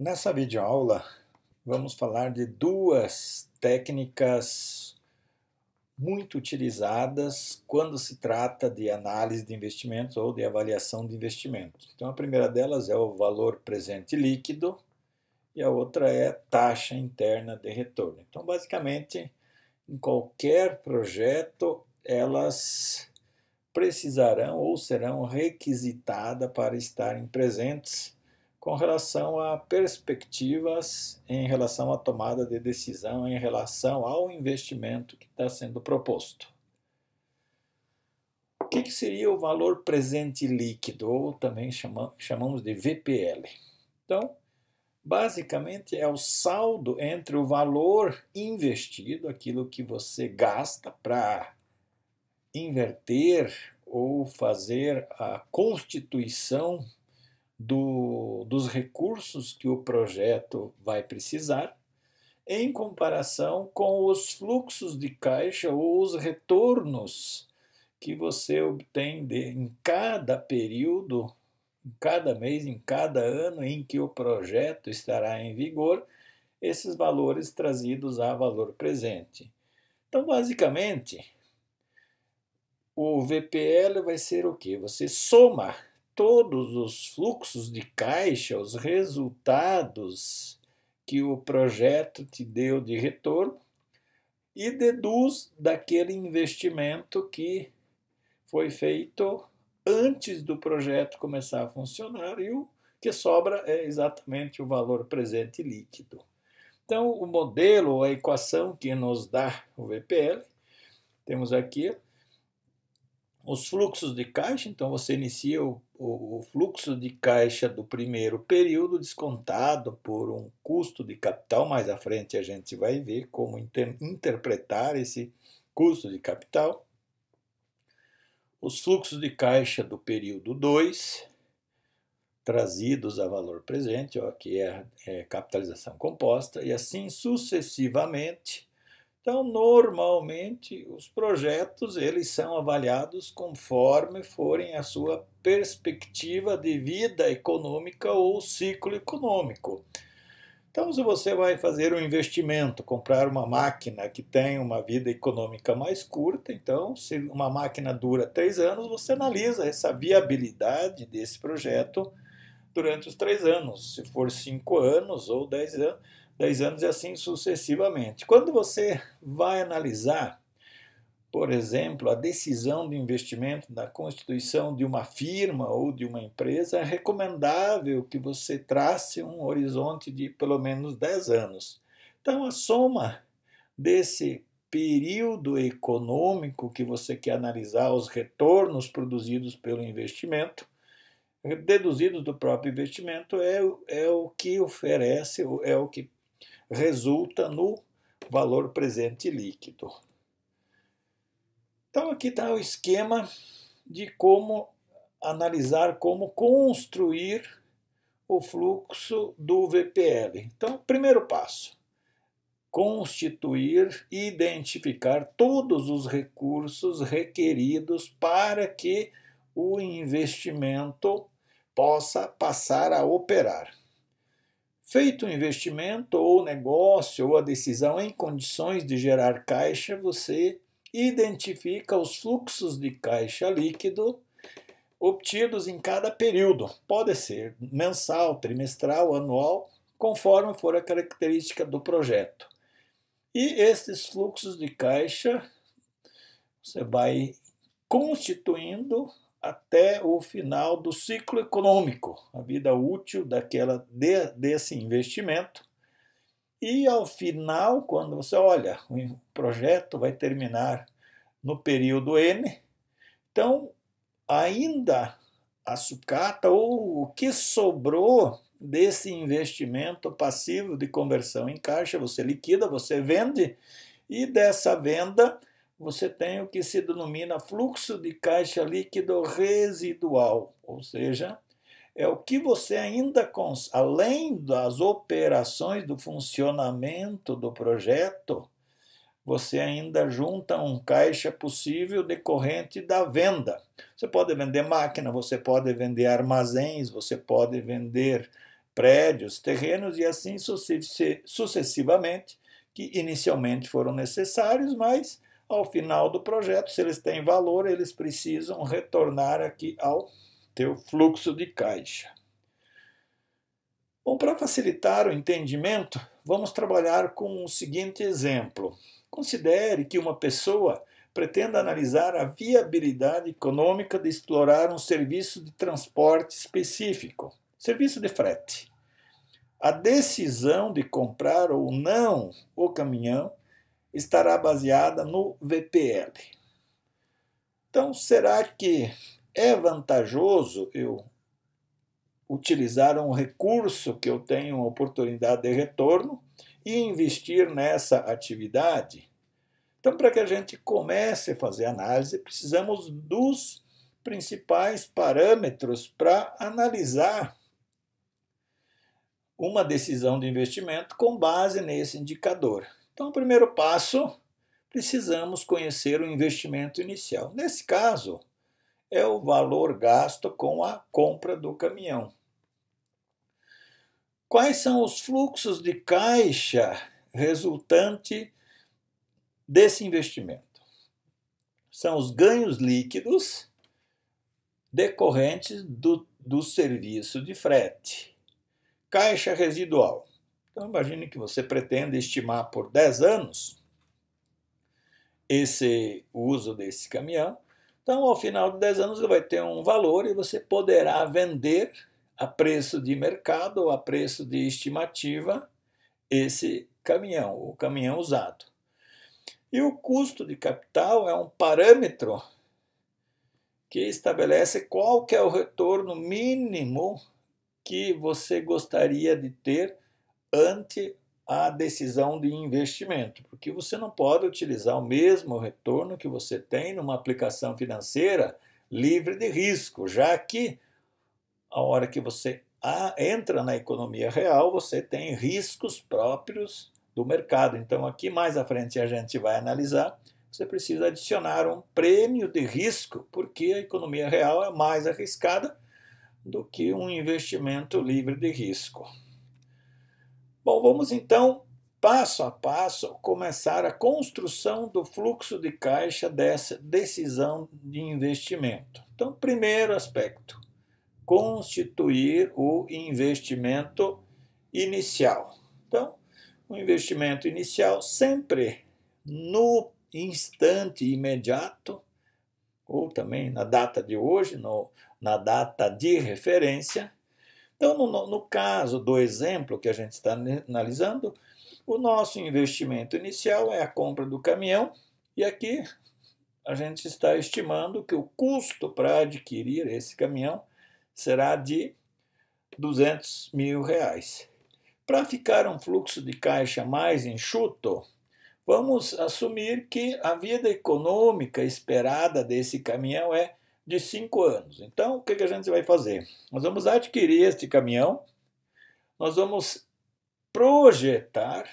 Nessa videoaula, vamos falar de duas técnicas muito utilizadas quando se trata de análise de investimentos ou de avaliação de investimentos. Então, a primeira delas é o valor presente líquido e a outra é taxa interna de retorno. Então, basicamente, em qualquer projeto, elas precisarão ou serão requisitadas para estarem presentes com relação a perspectivas em relação à tomada de decisão em relação ao investimento que está sendo proposto. O que, que seria o valor presente líquido, ou também chama, chamamos de VPL? Então, basicamente é o saldo entre o valor investido, aquilo que você gasta para inverter ou fazer a constituição do, dos recursos que o projeto vai precisar em comparação com os fluxos de caixa ou os retornos que você obtém de, em cada período, em cada mês, em cada ano em que o projeto estará em vigor, esses valores trazidos a valor presente. Então, basicamente, o VPL vai ser o que? Você soma todos os fluxos de caixa, os resultados que o projeto te deu de retorno e deduz daquele investimento que foi feito antes do projeto começar a funcionar e o que sobra é exatamente o valor presente líquido. Então, o modelo, a equação que nos dá o VPL, temos aqui os fluxos de caixa, então você inicia o, o, o, fluxo de caixa do primeiro período descontado por um custo de capital. Mais à frente a gente vai ver como inter, interpretar esse custo de capital. Os fluxos de caixa do período 2, trazidos a valor presente, ó, que é, é capitalização composta, e assim sucessivamente então, normalmente, os projetos eles são avaliados conforme forem a sua perspectiva de vida econômica ou ciclo econômico. Então, se você vai fazer um investimento, comprar uma máquina que tem uma vida econômica mais curta, então, se uma máquina dura três anos, você analisa essa viabilidade desse projeto durante os três anos. Se for cinco anos ou dez anos, 10 anos e assim sucessivamente. Quando você vai analisar, por exemplo, a decisão de investimento na constituição de uma firma ou de uma empresa, é recomendável que você trace um horizonte de pelo menos 10 anos. Então, a soma desse período econômico que você quer analisar os retornos produzidos pelo investimento, deduzidos do próprio investimento, é, é o que oferece, é o que resulta no valor presente líquido. Então aqui está o esquema de como analisar como construir o fluxo do VPL. Então, primeiro passo, constituir e identificar todos os recursos requeridos para que o investimento possa passar a operar. Feito o investimento ou negócio ou a decisão em condições de gerar caixa, você identifica os fluxos de caixa líquido obtidos em cada período. Pode ser mensal, trimestral, anual, conforme for a característica do projeto. E esses fluxos de caixa você vai constituindo até o final do ciclo econômico, a vida útil daquela de, desse investimento. E ao final, quando você olha, o projeto vai terminar no período N, então ainda a sucata ou o que sobrou desse investimento passivo de conversão em caixa, você liquida, você vende e dessa venda você tem o que se denomina fluxo de caixa líquido residual, ou seja, é o que você ainda, cons... além das operações do funcionamento do projeto, você ainda junta um caixa possível decorrente da venda. Você pode vender máquina, você pode vender armazéns, você pode vender prédios, terrenos e assim sucessivamente, que inicialmente foram necessários, mas ao final do projeto, se eles têm valor, eles precisam retornar aqui ao teu fluxo de caixa. Bom, para facilitar o entendimento, vamos trabalhar com o seguinte exemplo. Considere que uma pessoa pretenda analisar a viabilidade econômica de explorar um serviço de transporte específico, serviço de frete. A decisão de comprar ou não o caminhão estará baseada no VPL. Então, será que é vantajoso eu utilizar um recurso que eu tenho uma oportunidade de retorno e investir nessa atividade? Então, para que a gente comece a fazer análise, precisamos dos principais parâmetros para analisar uma decisão de investimento com base nesse indicador. Então, o primeiro passo, precisamos conhecer o investimento inicial. Nesse caso, é o valor gasto com a compra do caminhão. Quais são os fluxos de caixa resultante desse investimento? São os ganhos líquidos decorrentes do, do serviço de frete. Caixa residual então, imagine que você pretende estimar por 10 anos esse uso desse caminhão. Então, ao final de 10 anos, ele vai ter um valor e você poderá vender a preço de mercado ou a preço de estimativa esse caminhão, o caminhão usado. E o custo de capital é um parâmetro que estabelece qual que é o retorno mínimo que você gostaria de ter ante a decisão de investimento, porque você não pode utilizar o mesmo retorno que você tem numa aplicação financeira livre de risco, já que a hora que você entra na economia real, você tem riscos próprios do mercado. Então, aqui mais à frente a gente vai analisar. Você precisa adicionar um prêmio de risco, porque a economia real é mais arriscada do que um investimento livre de risco. Bom, vamos então, passo a passo, começar a construção do fluxo de caixa dessa decisão de investimento. Então, primeiro aspecto, constituir o investimento inicial. Então, o investimento inicial sempre no instante imediato, ou também na data de hoje, no, na data de referência, então, no, no caso do exemplo que a gente está analisando, o nosso investimento inicial é a compra do caminhão, e aqui a gente está estimando que o custo para adquirir esse caminhão será de 200 mil reais. Para ficar um fluxo de caixa mais enxuto, vamos assumir que a vida econômica esperada desse caminhão é de 5 anos. Então, o que, a gente vai fazer? Nós vamos adquirir este caminhão, nós vamos projetar,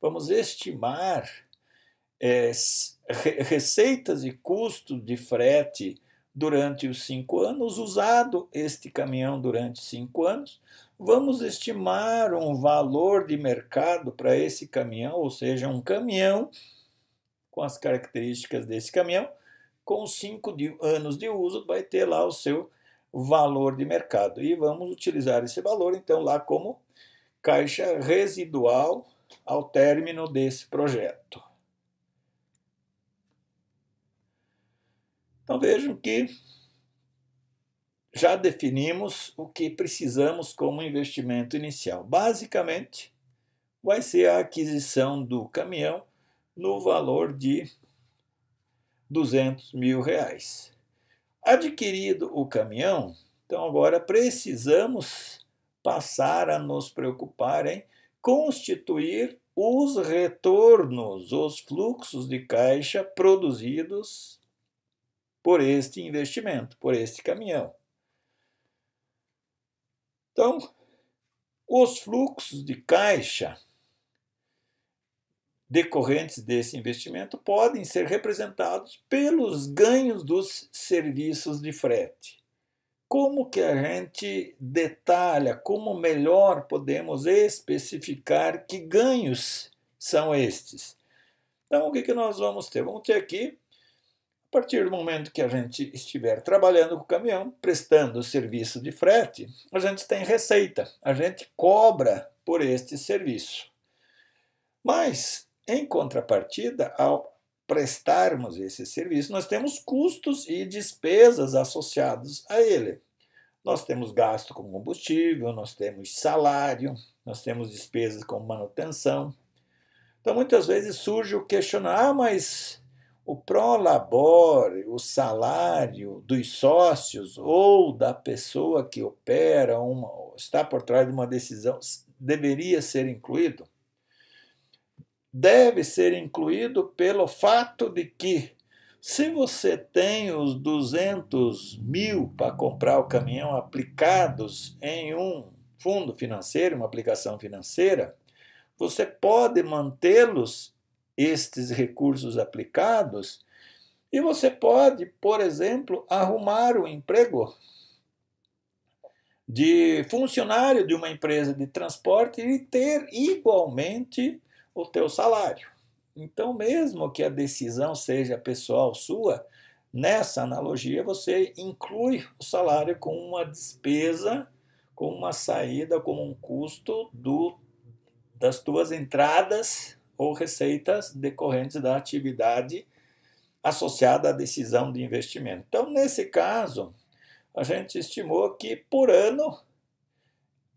vamos estimar é, receitas e custos de frete durante os cinco anos, usado este caminhão durante cinco anos, vamos estimar um valor de mercado para esse caminhão, ou seja, um caminhão com as características desse caminhão, com 5 anos de uso, vai ter lá o seu valor de mercado. E vamos utilizar esse valor, então, lá como caixa residual ao término desse projeto. Então vejam que já definimos o que precisamos como investimento inicial. Basicamente, vai ser a aquisição do caminhão no valor de 200 mil reais. Adquirido o caminhão, então agora precisamos passar a nos preocupar em constituir os retornos, os fluxos de caixa produzidos por este investimento, por este caminhão. Então, os fluxos de caixa decorrentes desse investimento podem ser representados pelos ganhos dos serviços de frete. Como que a gente detalha, como melhor podemos especificar que ganhos são estes? Então, o que, que nós vamos ter? Vamos ter aqui, a partir do momento que a gente estiver trabalhando com o caminhão, prestando o serviço de frete, a gente tem receita, a gente cobra por este serviço. Mas em contrapartida, ao prestarmos esse serviço, nós temos custos e despesas associados a ele. Nós temos gasto com combustível, nós temos salário, nós temos despesas com manutenção. Então, muitas vezes surge o questionar: ah, mas o prolabore, o salário dos sócios ou da pessoa que opera, uma, está por trás de uma decisão, deveria ser incluído? deve ser incluído pelo fato de que, se você tem os 200 mil para comprar o caminhão aplicados em um fundo financeiro, uma aplicação financeira, você pode mantê-los, estes recursos aplicados, e você pode, por exemplo, arrumar um emprego de funcionário de uma empresa de transporte e ter igualmente o teu salário. Então, mesmo que a decisão seja pessoal sua, nessa analogia você inclui o salário como uma despesa, como uma saída, como um custo do, das tuas entradas ou receitas decorrentes da atividade associada à decisão de investimento. Então, nesse caso, a gente estimou que por ano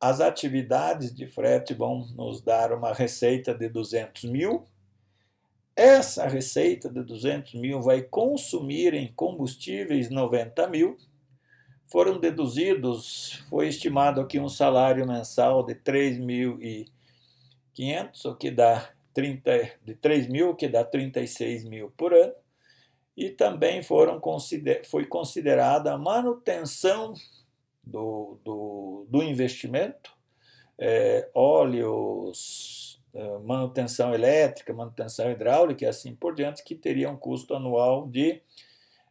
as atividades de frete vão nos dar uma receita de 200 mil. Essa receita de 200 mil vai consumir em combustíveis 90 mil. Foram deduzidos, foi estimado aqui um salário mensal de 3.500, o que dá 30, de 3 mil, que dá 36 mil por ano. E também foram consider, foi considerada a manutenção do, do, do investimento, é, óleos, é, manutenção elétrica, manutenção hidráulica e assim por diante, que teria um custo anual de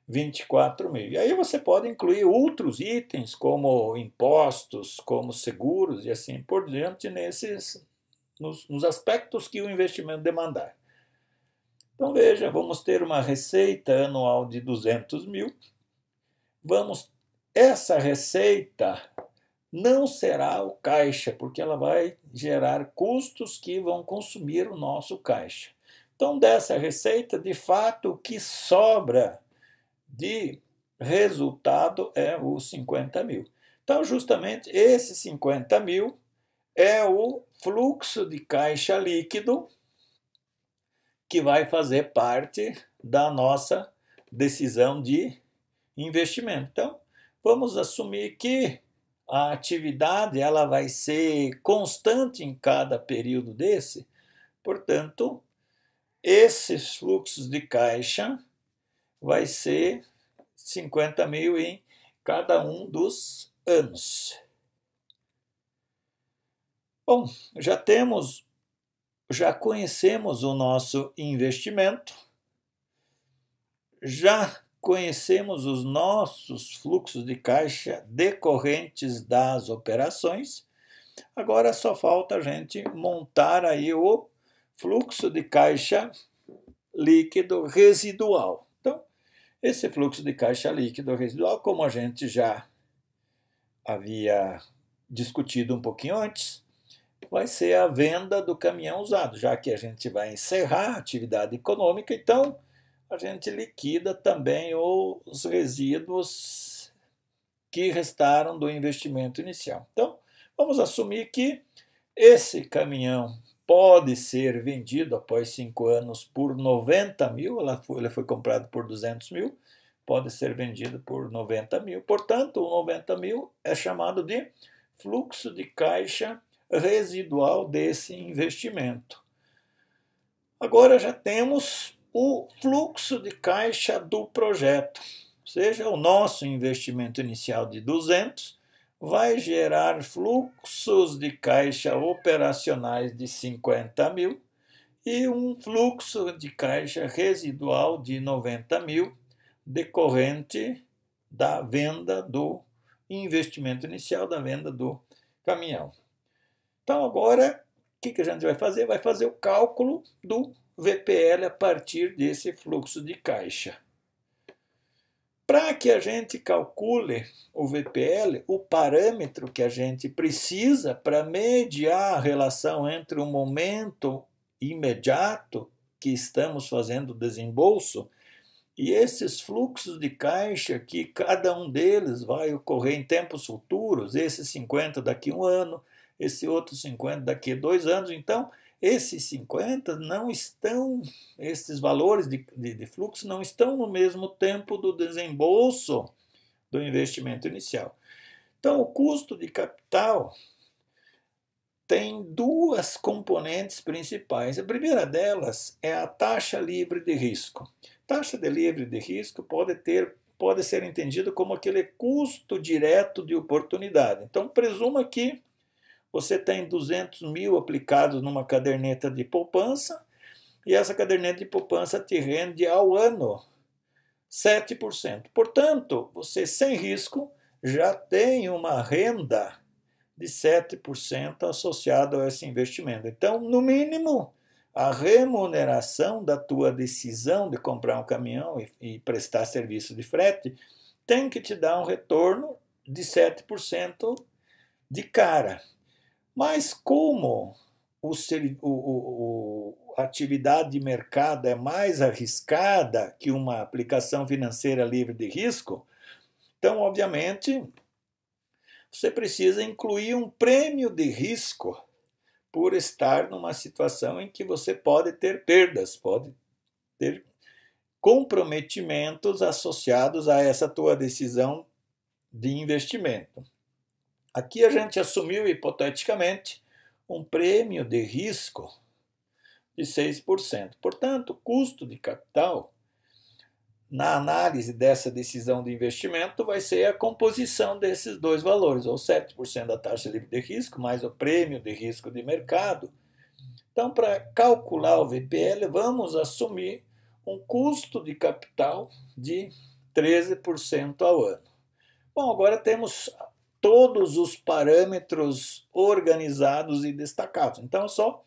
24 mil. E aí você pode incluir outros itens, como impostos, como seguros e assim por diante, nesses, nos, nos aspectos que o investimento demandar. Então veja, vamos ter uma receita anual de 200 mil, vamos essa receita não será o caixa, porque ela vai gerar custos que vão consumir o nosso caixa. Então, dessa receita, de fato, o que sobra de resultado é os 50 mil. Então, justamente esse 50 mil é o fluxo de caixa líquido que vai fazer parte da nossa decisão de investimento. Então, vamos assumir que a atividade ela vai ser constante em cada período desse. Portanto, esses fluxos de caixa vai ser 50 mil em cada um dos anos. Bom, já temos, já conhecemos o nosso investimento, já conhecemos os nossos fluxos de caixa decorrentes das operações. Agora só falta a gente montar aí o fluxo de caixa líquido residual. Então, esse fluxo de caixa líquido residual, como a gente já havia discutido um pouquinho antes, vai ser a venda do caminhão usado, já que a gente vai encerrar a atividade econômica, então a gente liquida também os resíduos que restaram do investimento inicial. Então, vamos assumir que esse caminhão pode ser vendido após cinco anos por 90 mil, foi, ele foi comprado por 200 mil, pode ser vendido por 90 mil. Portanto, o 90 mil é chamado de fluxo de caixa residual desse investimento. Agora já temos o fluxo de caixa do projeto. Ou seja, o nosso investimento inicial de 200 vai gerar fluxos de caixa operacionais de 50 mil e um fluxo de caixa residual de 90 mil decorrente da venda do investimento inicial da venda do caminhão. Então agora o que, que a gente vai fazer? Vai fazer o cálculo do VPL a partir desse fluxo de caixa. Para que a gente calcule o VPL, o parâmetro que a gente precisa para mediar a relação entre o momento imediato que estamos fazendo o desembolso e esses fluxos de caixa que cada um deles vai ocorrer em tempos futuros, esse 50 daqui a um ano, esse outro 50 daqui a dois anos. Então, esses 50 não estão, esses valores de, de, de, fluxo não estão no mesmo tempo do desembolso do investimento inicial. Então, o custo de capital tem duas componentes principais. A primeira delas é a taxa livre de risco. Taxa de livre de risco pode ter pode ser entendido como aquele custo direto de oportunidade. Então, presuma que você tem 200 mil aplicados numa caderneta de poupança e essa caderneta de poupança te rende ao ano 7%. Portanto, você sem risco já tem uma renda de 7% associada a esse investimento. Então, no mínimo, a remuneração da tua decisão de comprar um caminhão e, e prestar serviço de frete tem que te dar um retorno de 7% de cara. Mas como o, o, o, a atividade de mercado é mais arriscada que uma aplicação financeira livre de risco, então, obviamente, você precisa incluir um prêmio de risco por estar numa situação em que você pode ter perdas, pode ter comprometimentos associados a essa tua decisão de investimento. Aqui a gente assumiu hipoteticamente um prêmio de risco de 6%. Portanto, o custo de capital, na análise dessa decisão de investimento, vai ser a composição desses dois valores, ou 7% da taxa livre de risco, mais o prêmio de risco de mercado. Então, para calcular o VPL, vamos assumir um custo de capital de 13% ao ano. Bom, agora temos todos os parâmetros organizados e destacados. Então, é só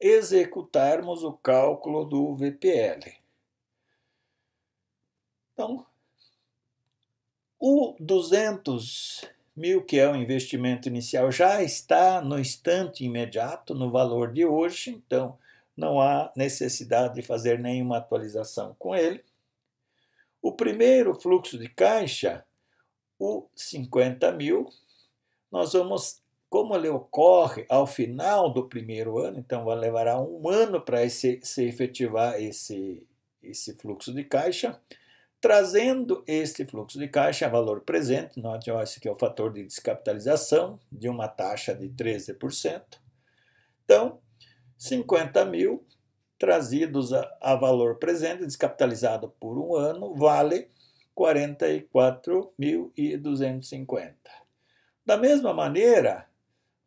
executarmos o cálculo do VPL. Então, o 200 mil, que é o investimento inicial, já está no instante imediato, no valor de hoje, então não há necessidade de fazer nenhuma atualização com ele. O primeiro fluxo de caixa o 50 mil, nós vamos, como ele ocorre ao final do primeiro ano, então levará um ano para se, se efetivar esse, esse fluxo de caixa, trazendo este fluxo de caixa a valor presente, note esse que é o fator de descapitalização, de uma taxa de 13%. Então, 50 mil trazidos a, a valor presente, descapitalizado por um ano, vale 44.250. Da mesma maneira,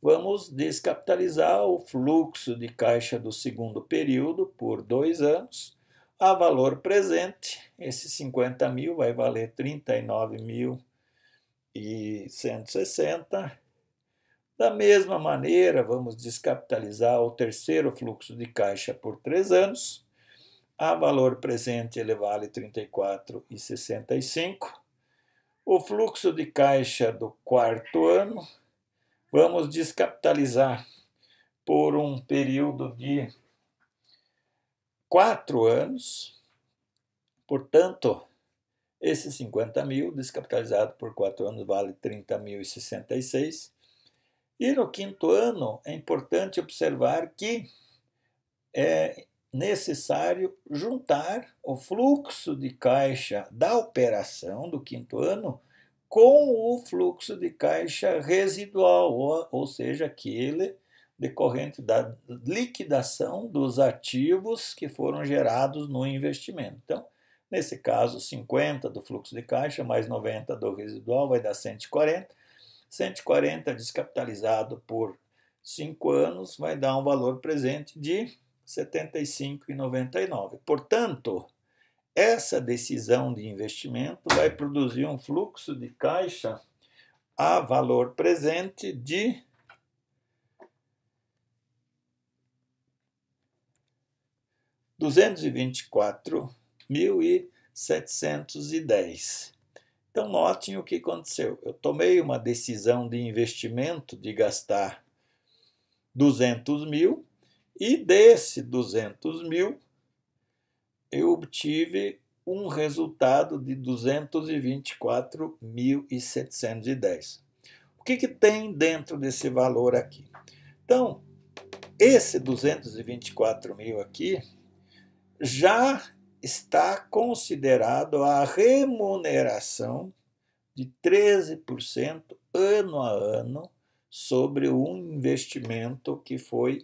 vamos descapitalizar o fluxo de caixa do segundo período por dois anos a valor presente. Esse 50 mil vai valer 39.160. Da mesma maneira, vamos descapitalizar o terceiro fluxo de caixa por três anos a valor presente ele vale R$ 34,65. O fluxo de caixa do quarto ano vamos descapitalizar por um período de quatro anos. Portanto, esse 50 mil descapitalizado por quatro anos vale 30.066. E no quinto ano é importante observar que é, necessário juntar o fluxo de caixa da operação do quinto ano com o fluxo de caixa residual, ou, ou seja, aquele decorrente da liquidação dos ativos que foram gerados no investimento. Então, nesse caso, 50 do fluxo de caixa mais 90 do residual vai dar 140. 140 descapitalizado por 5 anos vai dar um valor presente de 75,99. Portanto, essa decisão de investimento vai produzir um fluxo de caixa a valor presente de duzentos e vinte quatro mil e setecentos e dez. Então notem o que aconteceu. Eu tomei uma decisão de investimento de gastar duzentos mil e desse 200 mil, eu obtive um resultado de 224.710. O que, que tem dentro desse valor aqui? Então, esse 224 mil aqui já está considerado a remuneração de 13% ano a ano sobre um investimento que foi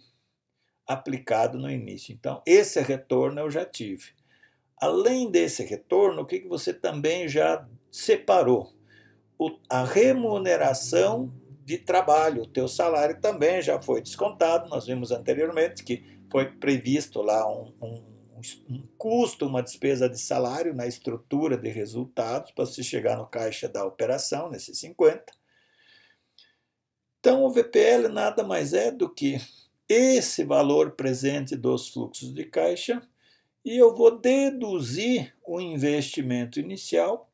aplicado no início. Então, esse retorno eu já tive. Além desse retorno, o que, você também já separou? a remuneração de trabalho, o teu salário também já foi descontado. Nós vimos anteriormente que foi previsto lá um, um, um custo, uma despesa de salário na estrutura de resultados para se chegar no caixa da operação, nesses 50. Então, o VPL nada mais é do que esse valor presente dos fluxos de caixa e eu vou deduzir o investimento inicial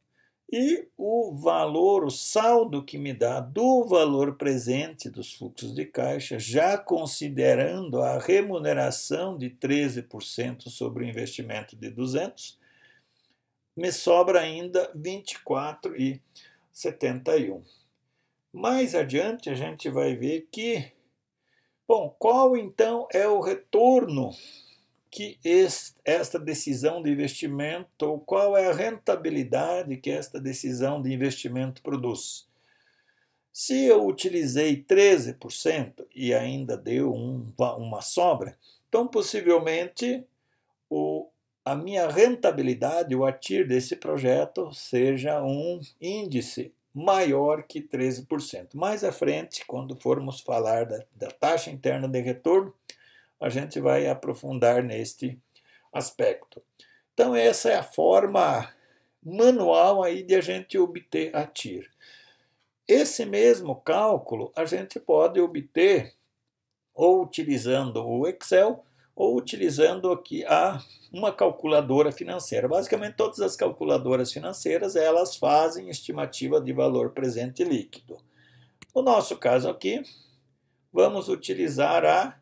e o valor, o saldo que me dá do valor presente dos fluxos de caixa, já considerando a remuneração de 13% sobre o investimento de 200, me sobra ainda 24,71. Mais adiante a gente vai ver que Bom, qual então é o retorno que esta decisão de investimento, ou qual é a rentabilidade que esta decisão de investimento produz? Se eu utilizei 13% e ainda deu um, uma sobra, então possivelmente o, a minha rentabilidade, o ATIR desse projeto, seja um índice maior que 13%. Mais à frente, quando formos falar da, da taxa interna de retorno, a gente vai aprofundar neste aspecto. Então, essa é a forma manual aí de a gente obter a TIR. Esse mesmo cálculo a gente pode obter ou utilizando o Excel ou utilizando aqui a, uma calculadora financeira. Basicamente, todas as calculadoras financeiras elas fazem estimativa de valor presente líquido. No nosso caso aqui, vamos utilizar a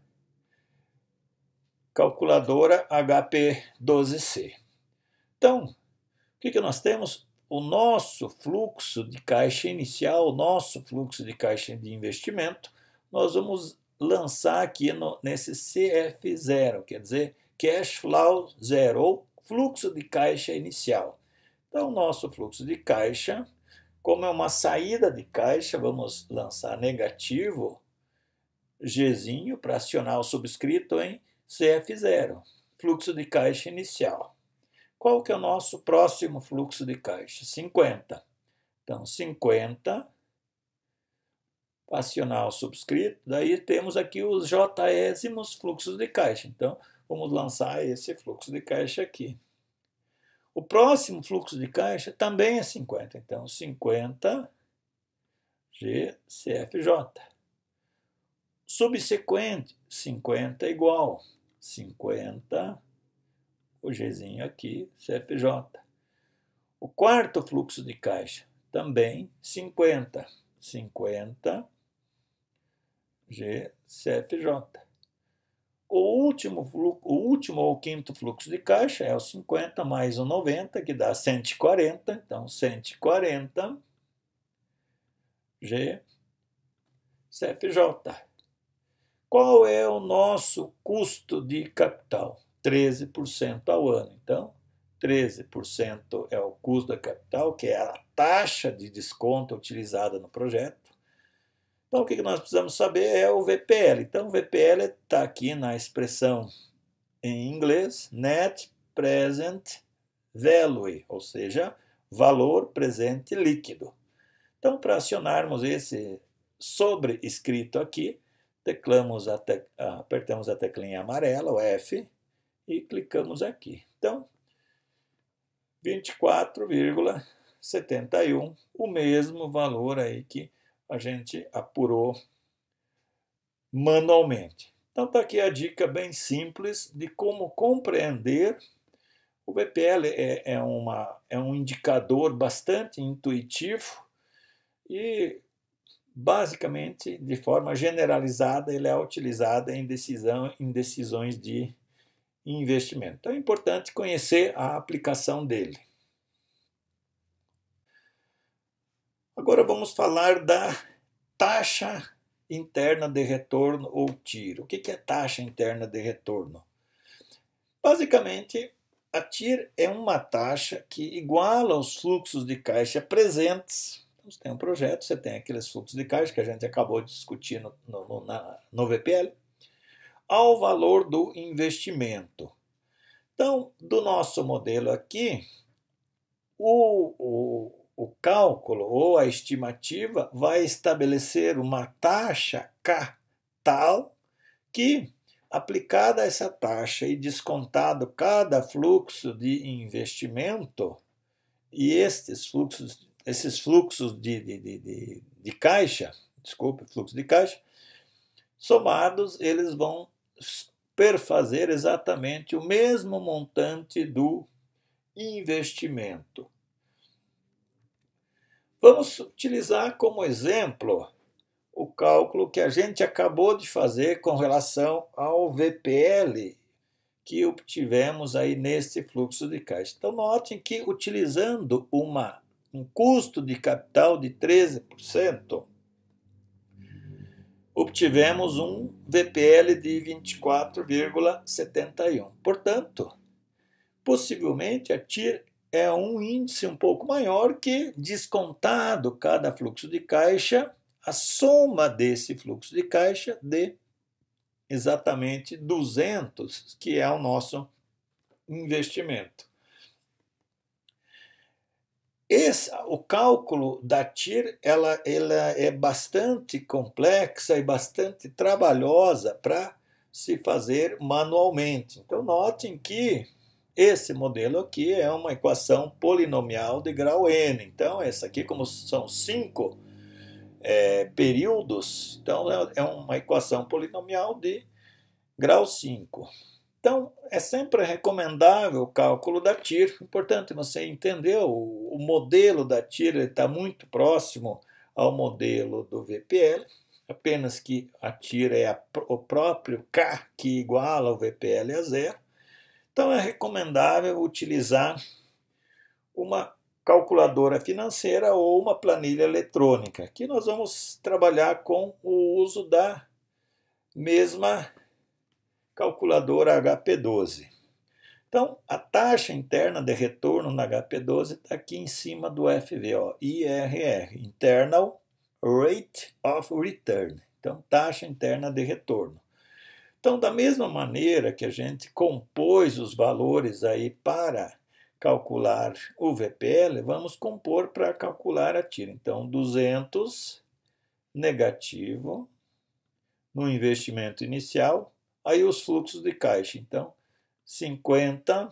calculadora HP12C. Então, o que, que nós temos? O nosso fluxo de caixa inicial, o nosso fluxo de caixa de investimento, nós vamos lançar aqui no, nesse CF0, quer dizer, cash flow zero, ou fluxo de caixa inicial. Então, nosso fluxo de caixa, como é uma saída de caixa, vamos lançar negativo, Gzinho, para acionar o subscrito em CF0, fluxo de caixa inicial. Qual que é o nosso próximo fluxo de caixa? 50. Então, 50 passional subscrito, daí temos aqui os jésimos fluxos de caixa. Então, vamos lançar esse fluxo de caixa aqui. O próximo fluxo de caixa também é 50. Então, 50 GCFJ. Subsequente, 50 é igual. 50, o Gzinho aqui, CFJ. O quarto fluxo de caixa, também 50. 50 GCFJ. O último, fluxo, o último ou quinto fluxo de caixa é o 50 mais o 90, que dá 140. Então, 140 GCFJ. Qual é o nosso custo de capital? 13% ao ano. Então, 13% é o custo da capital, que é a taxa de desconto utilizada no projeto. Então, o que nós precisamos saber é o VPL. Então, o VPL está aqui na expressão em inglês, Net Present Value, ou seja, valor presente líquido. Então, para acionarmos esse escrito aqui, teclamos a tecla apertamos a teclinha amarela, o F, e clicamos aqui. Então, 24,71, o mesmo valor aí que a gente apurou manualmente. Então está aqui a dica bem simples de como compreender. O BPL é, é, uma, é um indicador bastante intuitivo e basicamente, de forma generalizada, ele é utilizado em, decisão, em decisões de investimento. Então é importante conhecer a aplicação dele. Agora vamos falar da taxa interna de retorno ou TIR. O que é taxa interna de retorno? Basicamente, a TIR é uma taxa que iguala os fluxos de caixa presentes. Então, você tem um projeto, você tem aqueles fluxos de caixa que a gente acabou de discutir no, no, na, no VPL, ao valor do investimento. Então, do nosso modelo aqui, o, o o cálculo ou a estimativa vai estabelecer uma taxa K tal que, aplicada essa taxa e descontado cada fluxo de investimento, e estes fluxos, esses fluxos de, de, de, de, de caixa, desculpe, fluxo de caixa, somados, eles vão perfazer exatamente o mesmo montante do investimento. Vamos utilizar como exemplo o cálculo que a gente acabou de fazer com relação ao VPL que obtivemos aí neste fluxo de caixa. Então notem que utilizando uma, um custo de capital de 13%, obtivemos um VPL de 24,71. Portanto, possivelmente a TIR é um índice um pouco maior que, descontado cada fluxo de caixa, a soma desse fluxo de caixa de exatamente 200, que é o nosso investimento. Esse, o cálculo da TIR ela, ela é bastante complexa e bastante trabalhosa para se fazer manualmente. Então, notem que esse modelo aqui é uma equação polinomial de grau n. Então, essa aqui, como são cinco é, períodos, então é, é uma equação polinomial de grau 5. Então, é sempre recomendável o cálculo da TIR. Importante você entender o, o modelo da TIR está muito próximo ao modelo do VPL, apenas que a TIR é a, o próprio K que iguala o VPL a zero. Então é recomendável utilizar uma calculadora financeira ou uma planilha eletrônica. Aqui nós vamos trabalhar com o uso da mesma calculadora HP12. Então, a taxa interna de retorno na HP12 está aqui em cima do FVO, IRR, Internal Rate of Return. Então, taxa interna de retorno. Então, da mesma maneira que a gente compôs os valores aí para calcular o VPL, vamos compor para calcular a tira. Então, 200 negativo no investimento inicial, aí os fluxos de caixa. Então, 50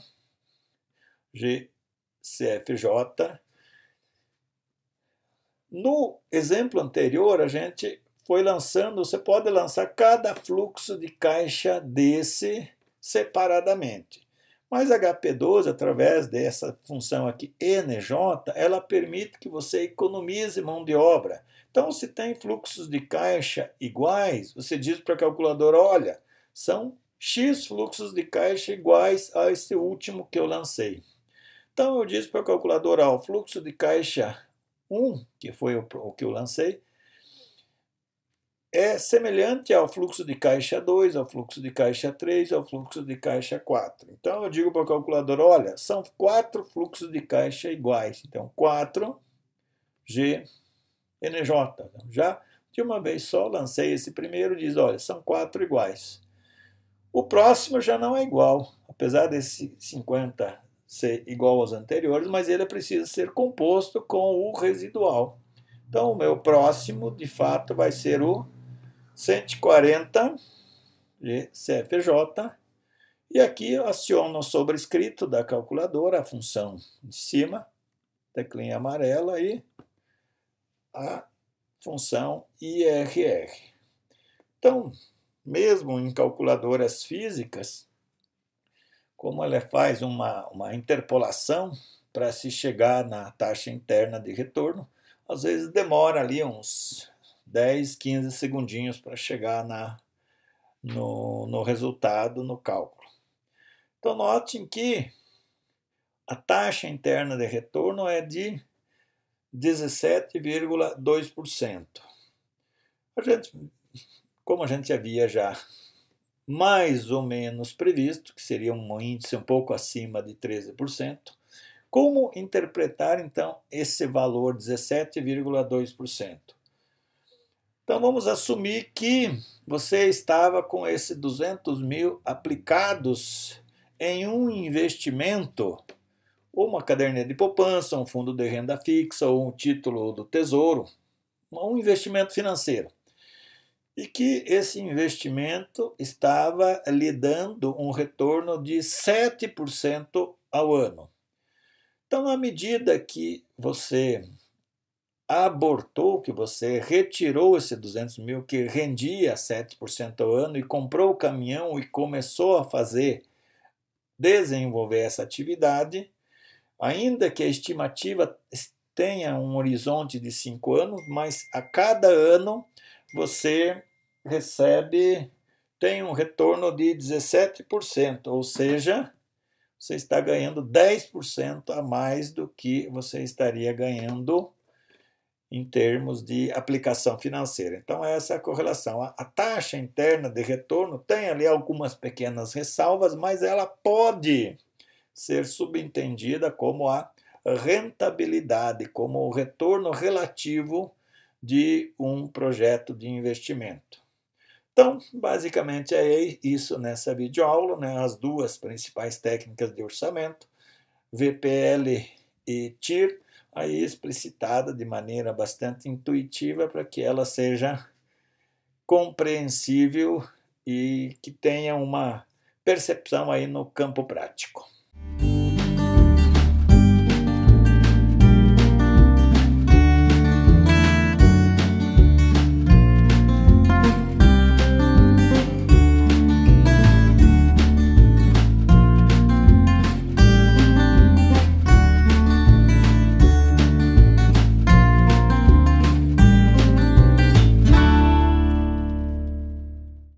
GCFJ. No exemplo anterior, a gente foi lançando, você pode lançar cada fluxo de caixa desse separadamente. Mas HP12, através dessa função aqui, Nj ela permite que você economize mão de obra. Então, se tem fluxos de caixa iguais, você diz para a calculadora, olha, são X fluxos de caixa iguais a esse último que eu lancei. Então, eu disse para a calculadora, o fluxo de caixa 1, que foi o que eu lancei, é semelhante ao fluxo de caixa 2, ao fluxo de caixa 3, ao fluxo de caixa 4. Então eu digo para o calculador, olha, são quatro fluxos de caixa iguais. Então 4 G NJ. Então, já de uma vez só lancei esse primeiro, diz, olha, são quatro iguais. O próximo já não é igual, apesar desse 50 ser igual aos anteriores, mas ele precisa ser composto com o residual. Então o meu próximo, de fato, vai ser o 140 de CFJ. E aqui aciono o sobrescrito da calculadora, a função de cima, teclinha amarela e a função IRR. Então, mesmo em calculadoras físicas, como ela faz uma, uma interpolação para se chegar na taxa interna de retorno, às vezes demora ali uns 10, 15 segundinhos para chegar na, no, no resultado, no cálculo. Então, notem que a taxa interna de retorno é de 17,2%. A gente, como a gente havia já mais ou menos previsto, que seria um índice um pouco acima de 13%, como interpretar então esse valor 17,2%? Então vamos assumir que você estava com esses 200 mil aplicados em um investimento, ou uma caderneta de poupança, um fundo de renda fixa, ou um título do tesouro, um investimento financeiro. E que esse investimento estava lhe dando um retorno de 7% ao ano. Então, à medida que você abortou que você retirou esse 200 mil que rendia 7% ao ano e comprou o caminhão e começou a fazer, desenvolver essa atividade, ainda que a estimativa tenha um horizonte de 5 anos, mas a cada ano você recebe, tem um retorno de 17%, ou seja, você está ganhando 10% a mais do que você estaria ganhando em termos de aplicação financeira. Então, essa é a correlação. A, taxa interna de retorno tem ali algumas pequenas ressalvas, mas ela pode ser subentendida como a rentabilidade, como o retorno relativo de um projeto de investimento. Então, basicamente é isso nessa videoaula, né? as duas principais técnicas de orçamento, VPL e TIR, aí explicitada de maneira bastante intuitiva para que ela seja compreensível e que tenha uma percepção aí no campo prático.